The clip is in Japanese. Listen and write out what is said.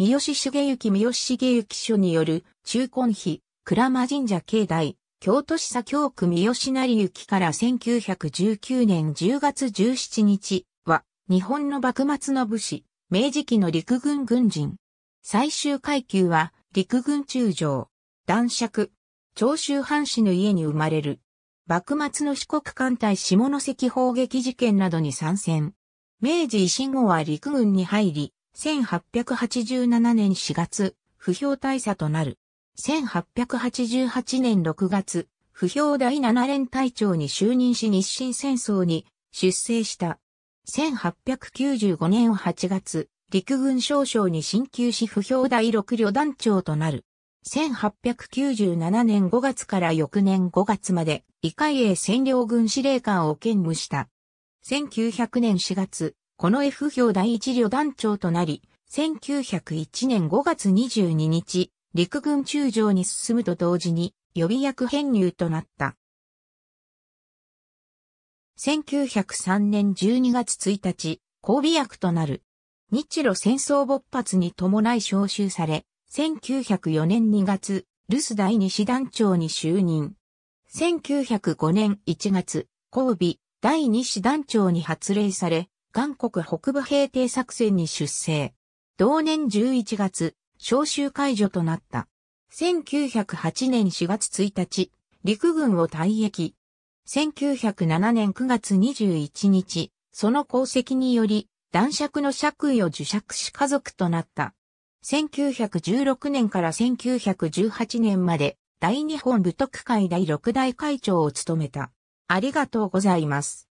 三好茂之三好茂之書による、中根碑、倉間神社境内、京都市左京区三好成行から1919年10月17日は、日本の幕末の武士、明治期の陸軍軍人。最終階級は、陸軍中将、男爵、長州藩士の家に生まれる。幕末の四国艦隊下関砲撃事件などに参戦。明治維新後は陸軍に入り、1887年4月、不評大佐となる。1888年6月、不評第7連隊長に就任し日清戦争に出征した。1895年8月、陸軍少将に進級し不評第6旅団長となる。1897年5月から翌年5月まで、異海英占領軍司令官を兼務した。1900年4月、この F 表第一旅団長となり、1901年5月22日、陸軍中将に進むと同時に予備役編入となった。1903年12月1日、交尾役となる。日露戦争勃発に伴い招集され、1904年2月、留守第二師団長に就任。1905年1月、交尾第二師団長に発令され、韓国北部平定作戦に出征。同年11月、召集解除となった。1908年4月1日、陸軍を退役。1907年9月21日、その功績により、男爵の爵位を受爵し家族となった。1916年から1918年まで、大日本武徳会第6代会長を務めた。ありがとうございます。